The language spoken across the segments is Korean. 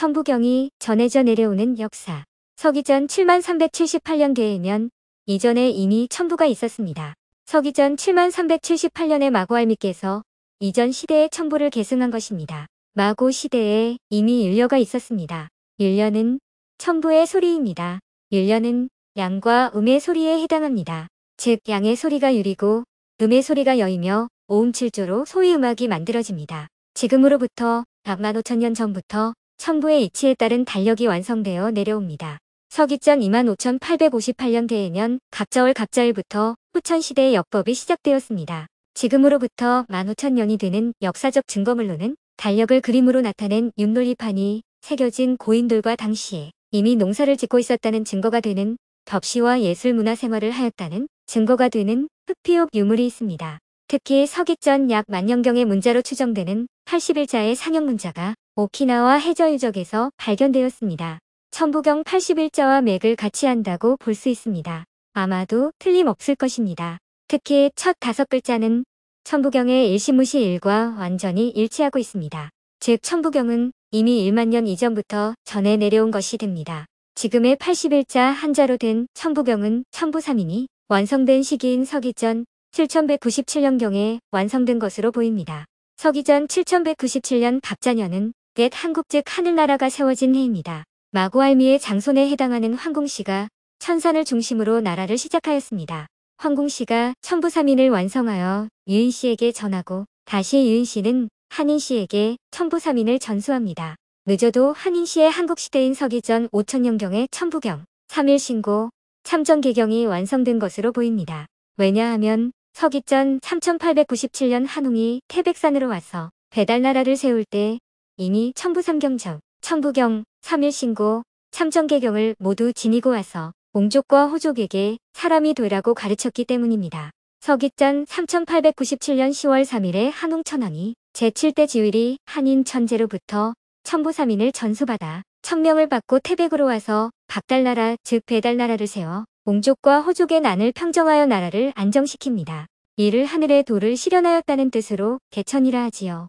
천부경이 전해져 내려오는 역사. 서기전 7378년대에면 이전에 이미 천부가 있었습니다. 서기전 7378년에 마고알미께서 이전 시대의 천부를 계승한 것입니다. 마고 시대에 이미 일녀가 있었습니다. 일녀는 천부의 소리입니다. 일녀는 양과 음의 소리에 해당합니다. 즉 양의 소리가 유리고 음의 소리가 여이며 오음칠조로 소위 음악이 만들어집니다. 지금으로부터 100만 5천년 전부터 청부의 이치에 따른 달력이 완성되어 내려옵니다. 서기전 25,858년 대해년 갑자월갑자일부터 후천시대의 역법이 시작되었습니다. 지금으로부터 15,000년이 되는 역사적 증거물로는 달력을 그림으로 나타낸 윷놀이판이 새겨진 고인돌과 당시에 이미 농사를 짓고 있었다는 증거가 되는 법시와 예술문화 생활을 하였다는 증거가 되는 흑피옥 유물이 있습니다. 특히 서기전 약 만년경의 문자로 추정되는 81자의 상형 문자가 오키나와 해저 유적에서 발견되었습니다. 천부경 81자와 맥을 같이 한다고 볼 수 있습니다. 아마도 틀림없을 것입니다. 특히 첫 다섯 글자는 천부경의 일시무시 일과 완전히 일치하고 있습니다. 즉 천부경은 이미 1만 년 이전부터 전해 내려온 것이 됩니다. 지금의 81자 한자로 된 천부경은 천부삼인이 완성된 시기인 서기전 7197년경에 완성된 것으로 보입니다. 서기전 7197년 박자년은 옛 한국 즉 하늘나라가 세워진 해입니다. 마구알미의 장손에 해당하는 황공씨가 천산을 중심으로 나라를 시작하였습니다. 황공씨가 천부사민을 완성하여 유인씨에게 전하고 다시 유인씨는 한인씨에게 천부사민을 전수합니다. 늦어도 한인씨의 한국시대인 서기전 5천년경의 천부경, 3일신고, 참전개경이 완성된 것으로 보입니다. 왜냐하면 서기전 3897년 한웅이 태백산으로 와서 배달나라를 세울 때 이미 천부삼경적 천부경, 삼일신고, 참정계경을 모두 지니고 와서 몽족과 호족에게 사람이 되라고 가르쳤기 때문입니다. 서기전 3897년 10월 3일에 한홍천왕이 제7대 지휘리 한인 천제로부터 천부삼인을 전수받아 천명을 받고 태백으로 와서 박달나라 즉 배달나라를 세워 몽족과 호족의 난을 평정하여 나라를 안정시킵니다. 이를 하늘의 도를 실현하였다는 뜻으로 개천이라 하지요.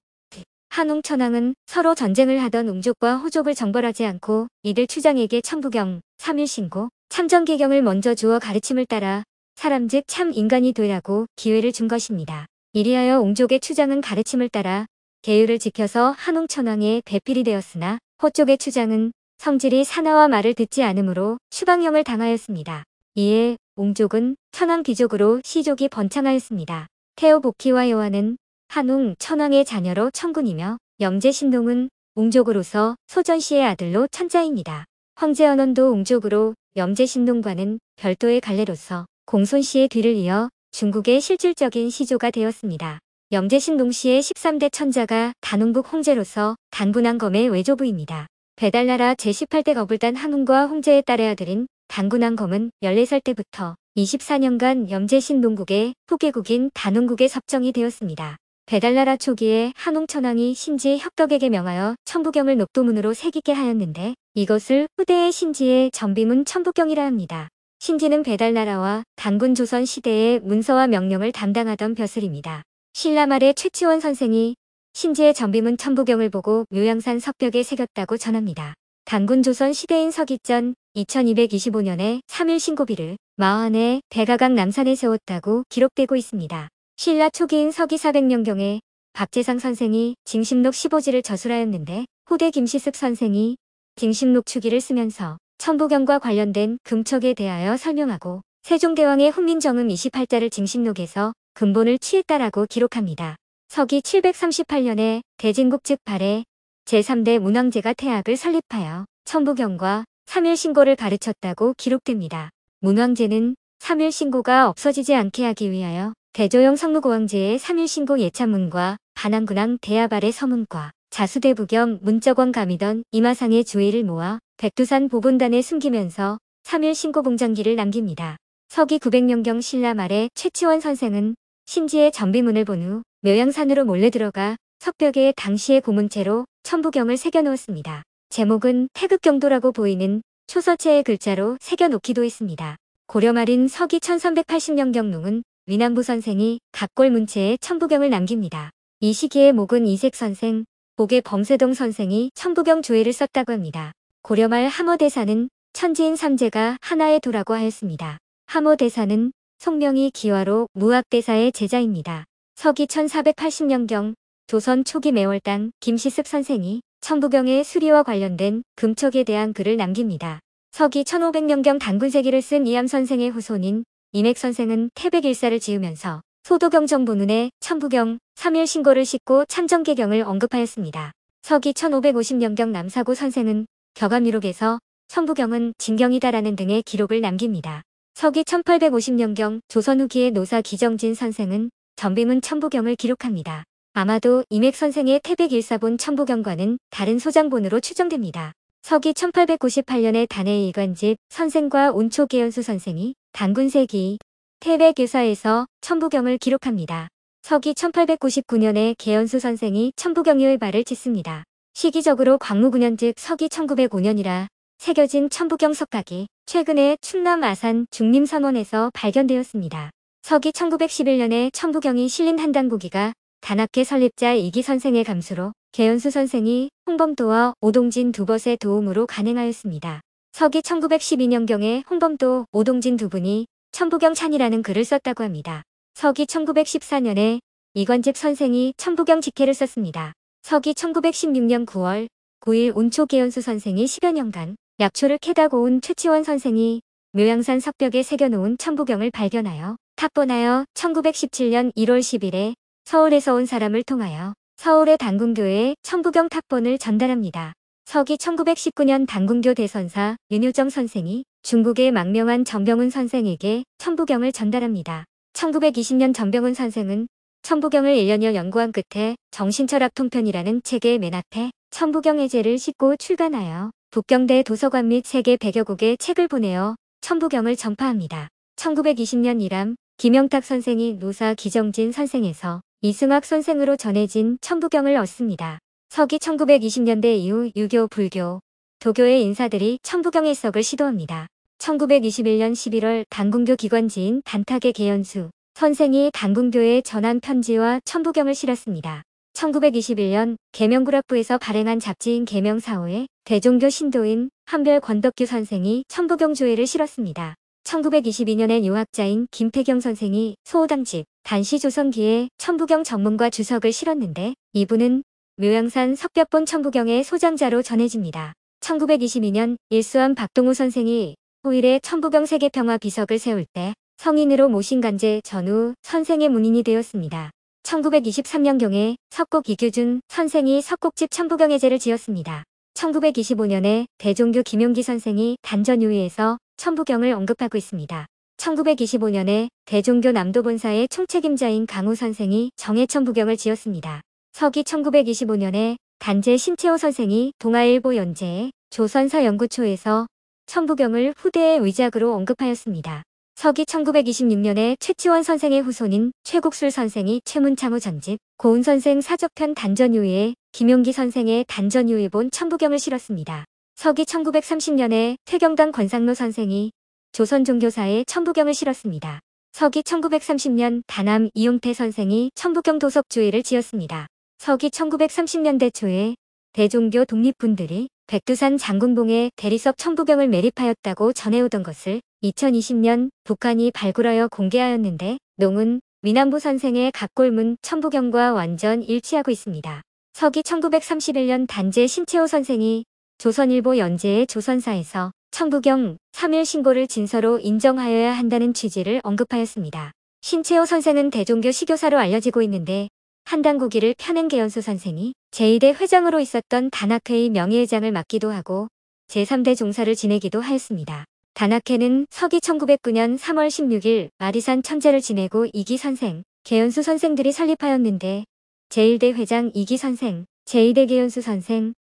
한웅천왕은 서로 전쟁을 하던 웅족과 호족을 정벌하지 않고 이들 추장에게 천부경, 삼일신고, 참전개경을 먼저 주어 가르침을 따라 사람 즉 참 인간이 되라고 기회를 준 것입니다. 이리하여 웅족의 추장은 가르침을 따라 계율을 지켜서 한웅천왕의 배필이 되었으나 호족의 추장은 성질이 사나와 말을 듣지 않으므로 추방형을 당하였습니다. 이에 웅족은 천왕 귀족으로 시족이 번창하였습니다. 태오 복희와 여화는 한웅 천왕의 자녀로 천군이며 영재 신동은 웅족으로서 소전시의 아들로 천자입니다. 황제 연원도 웅족으로 영재 신동과는 별도의 갈래로서 공손시의 뒤를 이어 중국의 실질적인 시조가 되었습니다. 영재 신동시의 13대 천자가 단웅북 홍제로서 단군왕검의 외조부입니다. 배달나라 제18대 거불단 한웅과 홍제의 딸의 아들인 단군왕검은 14살 때부터 24년간 염제신 농국의 후계국인 단웅국의 섭정이 되었습니다. 배달나라 초기에 한홍천왕이 신지 협덕에게 명하여 천부경을 녹도문으로 새기게 하였는데 이것을 후대의 신지의 전비문 천부경이라 합니다. 신지는 배달나라와 단군 조선 시대의 문서와 명령을 담당하던 벼슬입니다. 신라 말의 최치원 선생이 신지의 전비문 천부경을 보고 묘양산 석벽에 새겼다고 전합니다. 단군 조선 시대인 서기전 2225년에 3일 신고비를 마완의 대가강 남산에 세웠다고 기록되고 있습니다. 신라 초기인 서기 400년경에 박재상 선생이 징심록 15지를 저술하였는데 후대 김시숙 선생이 징심록 추기를 쓰면서 천부경과 관련된 금척에 대하여 설명하고 세종대왕의 훈민정음 28자를 징심록에서 근본을 취했다라고 기록합니다. 서기 738년에 대진국 즉 발해 제3대 문왕제가 태학을 설립하여 천부경과 삼일신고를 가르쳤다고 기록됩니다. 문왕제는 삼일신고가 없어지지 않게 하기 위하여 대조영 성무고왕제의 3일신고 예찬문과 반항군항 대야발의 서문과 자수대부경 문적원 감이던 이마상의 주의를 모아 백두산 보분단에 숨기면서 3일신고 공장기를 남깁니다. 서기 900년경 신라 말에 최치원 선생은 신지의 전비문을 본 후 묘양산으로 몰래 들어가 석벽에 당시의 고문체로 천부경을 새겨놓았습니다. 제목은 태극경도라고 보이는 초서체의 글자로 새겨놓기도 했습니다. 고려말인 서기 1380년경 농은 미남부 선생이 각골 문체에 천부경을 남깁니다. 이 시기에 목은 이색 선생, 목의 범세동 선생이 천부경 조회를 썼다고 합니다. 고려말 하모대사는 천지인 삼재가 하나의 도라고 하였습니다. 하모대사는 성명이 기화로 무학대사의 제자입니다. 서기 1480년경 조선 초기 매월당 김시습 선생이 천부경의 수리와 관련된 금척에 대한 글을 남깁니다. 서기 1500년경 단군세기를 쓴 이암 선생의 후손인 이맥 선생은 태백일사를 지으면서 소도경 정부 눈에 천부경, 3일신고를 싣고 참정개경을 언급하였습니다. 서기 1550년경 남사고 선생은 격암유록에서 천부경은 진경이다라는 등의 기록을 남깁니다. 서기 1850년경 조선 후기의 노사 기정진 선생은 전비문 천부경을 기록합니다. 아마도 이맥 선생의 태백일사본 천부경과는 다른 소장본으로 추정됩니다. 서기 1898년에 단해의 이관집 선생과 온초계연수 선생이 단군세기 태백유서에서 천부경을 기록합니다. 서기 1899년에 개연수 선생이 천부경유의 발을 짓습니다. 시기적으로 광무구년 즉 서기 1905년이라 새겨진 천부경 석각이 최근에 충남 아산 중림선원에서 발견되었습니다. 서기 1911년에 천부경이 실린 한단고기가 단학계 설립자 이기 선생의 감수로 개연수 선생이 홍범도와 오동진 두 벗의 도움으로 간행하였습니다. 서기 1912년경에 홍범도, 오동진 두 분이 천부경찬이라는 글을 썼다고 합니다. 서기 1914년에 이관집 선생이 천부경 직해를 썼습니다. 서기 1916년 9월 9일 온초 계연수 선생이 10여 년간 약초를 캐다고 온 최치원 선생이 묘양산 석벽에 새겨놓은 천부경을 발견하여 탑본하여 1917년 1월 10일에 서울에서 온 사람을 통하여 서울의 당군교회에 천부경 탑본을 전달합니다. 서기 1919년 당군교 대선사 윤효정 선생이 중국의 망명한 정병훈 선생에게 천부경을 전달합니다. 1920년 정병훈 선생은 천부경을 1년여 연구한 끝에 정신철학 통편이라는 책의 맨 앞에 천부경의 제를 싣고 출간하여 북경대 도서관 및 세계 100여 국의 책을 보내어 천부경을 전파합니다. 1920년 이람 김영탁 선생이 노사 기정진 선생에서 이승학 선생으로 전해진 천부경을 얻습니다. 서기 1920년대 이후 유교, 불교, 도교의 인사들이 천부경의 석을 시도합니다. 1921년 11월 단군교 기관지인 단탁의 개연수 선생이 단군교의 전한 편지와 천부경을 실었습니다. 1921년 계명구락부에서 발행한 잡지인 계명사호에 대종교 신도인 한별 권덕규 선생이 천부경 조회를 실었습니다. 1922년엔 유학자인 김태경 선생이 소호당집 단시 조선기에 천부경 전문과 주석을 실었는데 이분은 묘양산 석벽본 천부경의 소장자로 전해집니다. 1922년 일수암 박동우 선생이 호일의 천부경 세계평화 비석을 세울 때 성인으로 모신 간제 전후 선생의 문인이 되었습니다. 1923년경에 석곡 이규준 선생이 석곡집 천부경의제를 지었습니다. 1925년에 대종교 김용기 선생이 단전유의에서 천부경을 언급하고 있습니다. 1925년에 대종교 남도본사의 총책임자인 강우 선생이 정해천부경을 지었습니다. 서기 1925년에 단재 신채호 선생이 동아일보 연재에 조선서 연구초에서 천부경을 후대의 위작으로 언급하였습니다. 서기 1926년에 최치원 선생의 후손인 최국술 선생이 최문창호 전집, 고은 선생 사적편 단전유의에 김용기 선생의 단전유의본 천부경을 실었습니다. 서기 1930년에 퇴경당 권상로 선생이 조선종교사의 천부경을 실었습니다. 서기 1930년 다남 이용태 선생이 천부경 도석주의를 지었습니다. 서기 1930년대 초에 대종교 독립군들이 백두산 장군봉에 대리석 청부경을 매립하였다고 전해오던 것을 2020년 북한이 발굴하여 공개하였는데 농은 위남부 선생의 각골문 청부경과 완전 일치하고 있습니다. 서기 1931년 단재 신채호 선생이 조선일보 연재의 조선사에서 청부경 3일 신고를 진서로 인정하여야 한다는 취지를 언급하였습니다. 신채호 선생은 대종교 시교사로 알려지고 있는데 한당구기를 펴낸 계연수 선생이 제2대 회장으로 있었던 단학회의 명예회장을 맡기도 하고 제3대 종사를 지내기도 하였습니다. 단학회는 서기 1909년 3월 16일 마리산 천재를 지내고 이기 선생, 계연수 선생들이 설립하였는데 제1대 회장 이기 선생, 제2대 계연수 선생,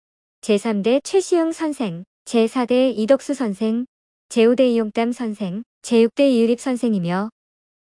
제3대 최시흥 선생, 제4대 이덕수 선생, 제5대 이용담 선생, 제6대 이유립 선생이며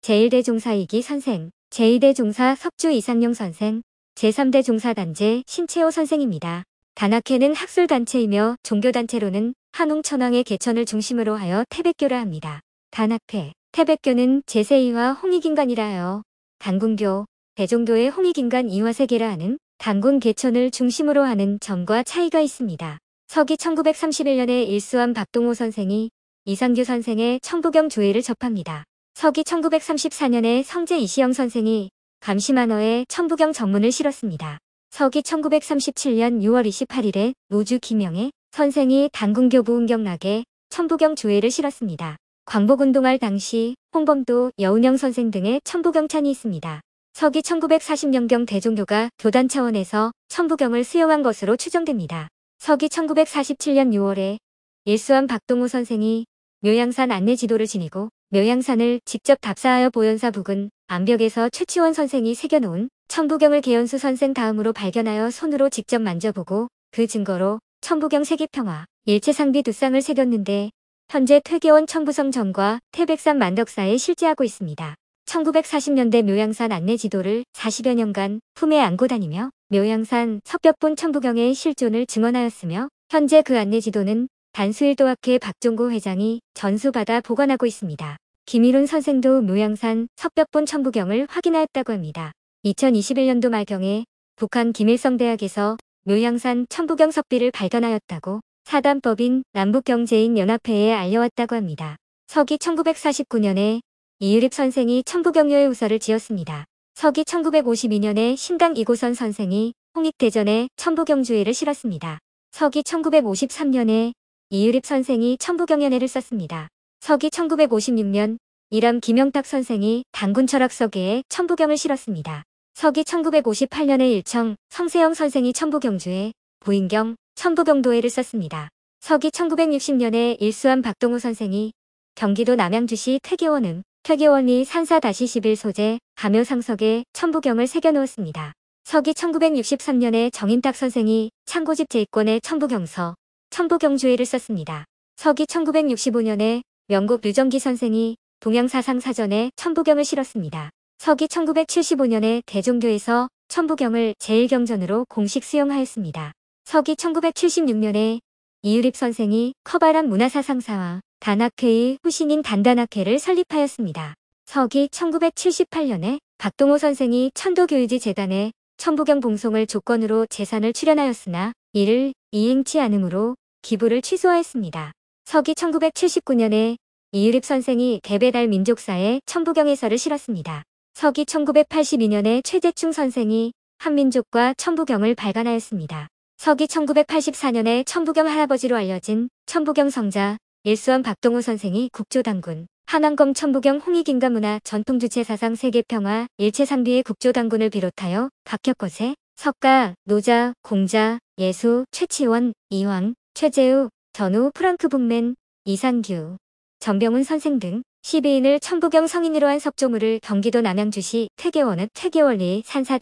제1대 종사이기 선생, 제2대 종사 석주 이상용 선생, 제3대 종사단체 신채호 선생입니다. 단학회는 학술단체이며 종교단체로는 한홍천왕의 개천을 중심으로 하여 태백교라 합니다. 단학회, 태백교는 제세이와 홍익인간이라 하여 단군교, 대종교의 홍익인간 이화세계라 하는 단군 개천을 중심으로 하는 점과 차이가 있습니다. 서기 1931년에 일수한 박동호 선생이 이상규 선생의 청부경 조회를 접합니다. 서기 1934년에 성재 이시영 선생이 감시만어에 천부경 정문을 실었습니다. 서기 1937년 6월 28일에 노주 김영애 선생이 단군교부 운경락에 천부경 조회를 실었습니다. 광복운동할 당시 홍범도, 여운영 선생 등의 천부경찬이 있습니다. 서기 1940년경 대종교가 교단 차원에서 천부경을 수여한 것으로 추정됩니다. 서기 1947년 6월에 일수한 박동우 선생이 묘양산 안내 지도를 지니고 묘양산을 직접 답사하여 보현사 부근 암벽에서 최치원 선생이 새겨놓은 천부경을 개연수 선생 다음으로 발견하여 손으로 직접 만져보고 그 증거로 천부경 세계평화 일체상비 두 쌍을 새겼는데 현재 퇴계원 청부성 전과 태백산 만덕사에 실재하고 있습니다. 1940년대 묘양산 안내 지도를 40여 년간 품에 안고 다니며 묘양산 석벽본 천부경의 실존을 증언하였으며 현재 그 안내 지도는 단수일도학회 박종구 회장이 전수받아 보관하고 있습니다. 김일훈 선생도 노양산 석벽본 천부경을 확인하였다고 합니다. 2021년도 말경에 북한 김일성 대학에서 묘양산 천부경 석비를 발견하였다고 사단법인 남북경제인연합회에 알려왔다고 합니다. 서기 1949년에 이유립 선생이 천부경료의 우서를 지었습니다. 서기 1952년에 신당 이고선 선생이 홍익대전에 천부경주의를 실었습니다. 서기 1953년에 이유립 선생이 천부경연회를 썼습니다. 서기 1956년 이람 김영탁 선생이 단군철학서기에 천부경을 실었습니다. 서기 1958년에 일청 성세영 선생이 천부경주에 부인경 천부경도회를 썼습니다. 서기 1960년에 일수한 박동우 선생이 경기도 남양주시 퇴계원음 퇴계원리 산사-11 다시 소재 가묘상석에 천부경을 새겨놓았습니다. 서기 1963년에 정인탁 선생이 창고집 제입권의 천부경서 천부경주의를 썼습니다. 서기 1965년에 영국 류정기 선생이 동양사상 사전에 천부경을 실었습니다. 서기 1975년에 대종교에서 천부경을 제일경전으로 공식 수용하였습니다. 서기 1976년에 이유립 선생이 커바란 문화사상사와 단학회의 후신인 단단학회를 설립하였습니다. 서기 1978년에 박동호 선생이 천도교유지 재단에 천부경 봉송을 조건으로 재산을 출연하였으나 이를 이행치 않으므로 기부를 취소하였습니다. 서기 1979년에 이유립 선생이 대배달 민족사에 천부경에서를 실었습니다. 서기 1982년에 최재충 선생이 한민족과 천부경을 발간하였습니다. 서기 1984년에 천부경 할아버지로 알려진 천부경 성자 일수원 박동호 선생이 국조당군, 한왕검 천부경 홍익인가문화 전통주체 사상 세계평화 일체상비의 국조당군을 비롯하여 각역 곳에 석가, 노자, 공자, 예수, 최치원, 이황, 최재우, 전우 프랑크 북맨, 이상규, 전병훈 선생 등 12인을 천부경 성인으로 한 석조물을 경기도 남양주시 태계원읍 태계원리 산사-11에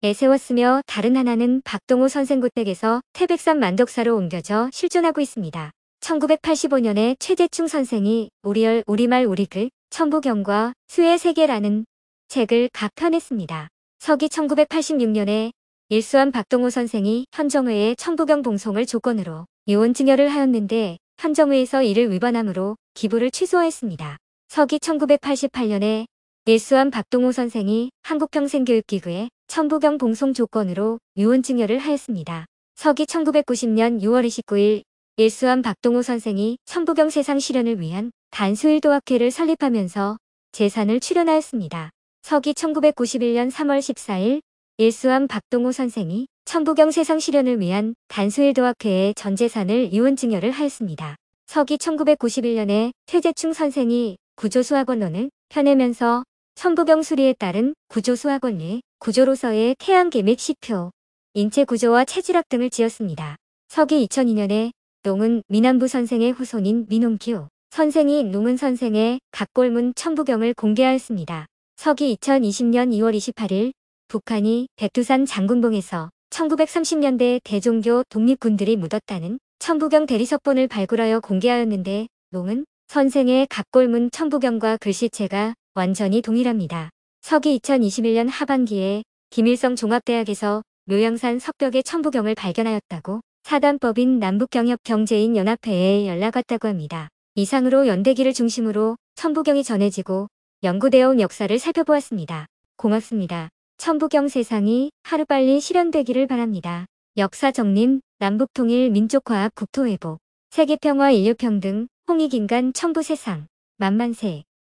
다시 세웠으며 다른 하나는 박동호 선생 고댁에서 태백산 만덕사로 옮겨져 실존하고 있습니다. 1985년에 최재충 선생이 우리열 우리말 우리글 천부경과 수의 세계라는 책을 각편했습니다. 서기 1986년에 일수한 박동호 선생이 현정회의 천부경 봉송을 조건으로 이혼 증여를 하였는데 한정회에서 이를 위반함으로 기부를 취소하였습니다. 서기 1988년에 예수한 박동호 선생이 한국평생교육기구에 천부경 봉송 조건으로 유언 증여를 하였습니다. 서기 1990년 6월 29일 예수한 박동호 선생이 천부경 세상 실현을 위한 단수일도학회를 설립하면서 재산을 출연하였습니다. 서기 1991년 3월 14일 일수암 박동호 선생이 천부경 세상 실현을 위한 단수일도학회에 전재산을 이혼증여를 하였습니다. 서기 1991년에 최재충 선생이 구조수학원론을 펴내면서 천부경 수리에 따른 구조수학원리, 구조로서의 태양계 및 시표, 인체구조와 체질학 등을 지었습니다. 서기 2002년에 농은 미남부 선생의 후손인 민홍규 선생이 농은 선생의 각골문 천부경을 공개하였습니다. 서기 2020년 2월 28일 북한이 백두산 장군봉에서 1930년대 대종교 독립군들이 묻었다는 천부경 대리석본을 발굴하여 공개하였는데 농은 선생의 갑골문 천부경과 글씨체가 완전히 동일합니다. 서기 2021년 하반기에 김일성 종합대학에서 묘양산 석벽의 천부경을 발견하였다고 사단법인 남북경협경제인연합회에 연락왔다고 합니다. 이상으로 연대기를 중심으로 천부경이 전해지고 연구되어 온 역사를 살펴보았습니다. 고맙습니다. 천부경 세상이 하루빨리 실현되기를 바랍니다. 역사 정립, 남북 통일, 민족화합, 국토 회복, 세계 평화, 인류 평등, 홍익 인간, 천부 세상, 만만세.